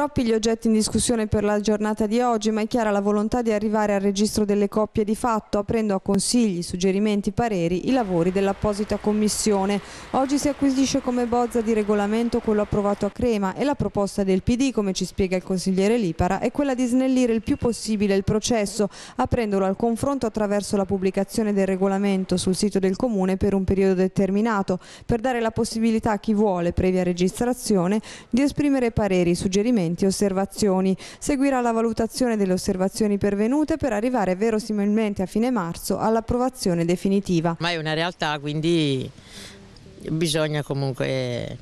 Troppi gli oggetti in discussione per la giornata di oggi, ma è chiara la volontà di arrivare al registro delle coppie di fatto, aprendo a consigli, suggerimenti, pareri i lavori dell'apposita commissione. Oggi si acquisisce come bozza di regolamento quello approvato a Crema e la proposta del PD, come ci spiega il consigliere Lipara, è quella di snellire il più possibile il processo, aprendolo al confronto attraverso la pubblicazione del regolamento sul sito del Comune per un periodo determinato, per dare la possibilità a chi vuole, previa registrazione, di esprimere pareri, suggerimenti seguenti osservazioni. Seguirà la valutazione delle osservazioni pervenute per arrivare verosimilmente a fine marzo all'approvazione definitiva. Ma è una realtà quindi bisogna comunque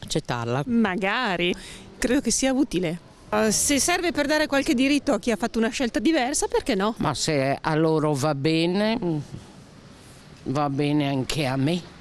accettarla. Magari, credo che sia utile. Eh, se serve per dare qualche diritto a chi ha fatto una scelta diversa, perché no? Ma se a loro va bene, va bene anche a me.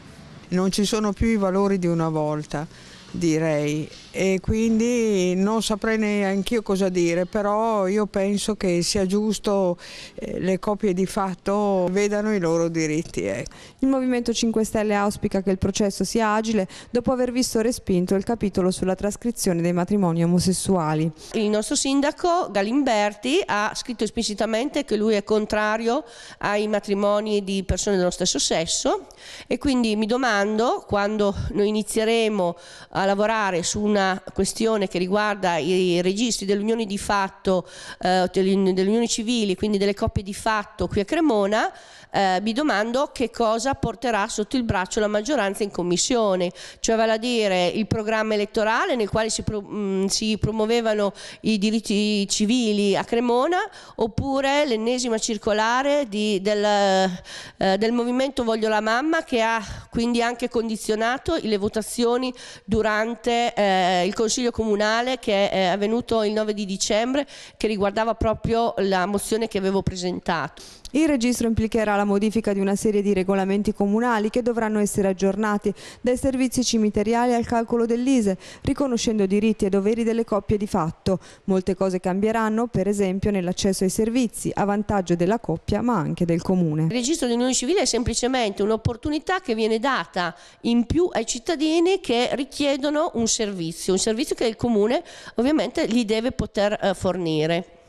Non ci sono più i valori di una volta direi e quindi non saprei neanche io cosa dire però io penso che sia giusto eh, le coppie di fatto vedano i loro diritti eh. Il Movimento 5 Stelle auspica che il processo sia agile dopo aver visto respinto il capitolo sulla trascrizione dei matrimoni omosessuali Il nostro sindaco Galimberti ha scritto esplicitamente che lui è contrario ai matrimoni di persone dello stesso sesso e quindi mi domando quando noi inizieremo a eh, lavorare su una questione che riguarda i registri delle unioni di fatto, eh, delle, delle unioni civili, quindi delle coppie di fatto qui a Cremona, eh, mi domando che cosa porterà sotto il braccio la maggioranza in commissione, cioè vale a dire il programma elettorale nel quale si, pro, mh, mm, si promuovevano i diritti civili a Cremona oppure l'ennesima circolare di, del, eh, del movimento Voglio la mamma che ha quindi anche condizionato le votazioni durante importante eh, il Consiglio Comunale che è eh, avvenuto il 9 di dicembre che riguardava proprio la mozione che avevo presentato. Il registro implicherà la modifica di una serie di regolamenti comunali che dovranno essere aggiornati dai servizi cimiteriali al calcolo dell'ISE, riconoscendo diritti e doveri delle coppie di fatto. Molte cose cambieranno, per esempio nell'accesso ai servizi, a vantaggio della coppia ma anche del comune. Il registro dell'unione civile è semplicemente un'opportunità che viene data in più ai cittadini che richiedono chiedono un servizio, un servizio che il comune ovviamente gli deve poter eh, fornire.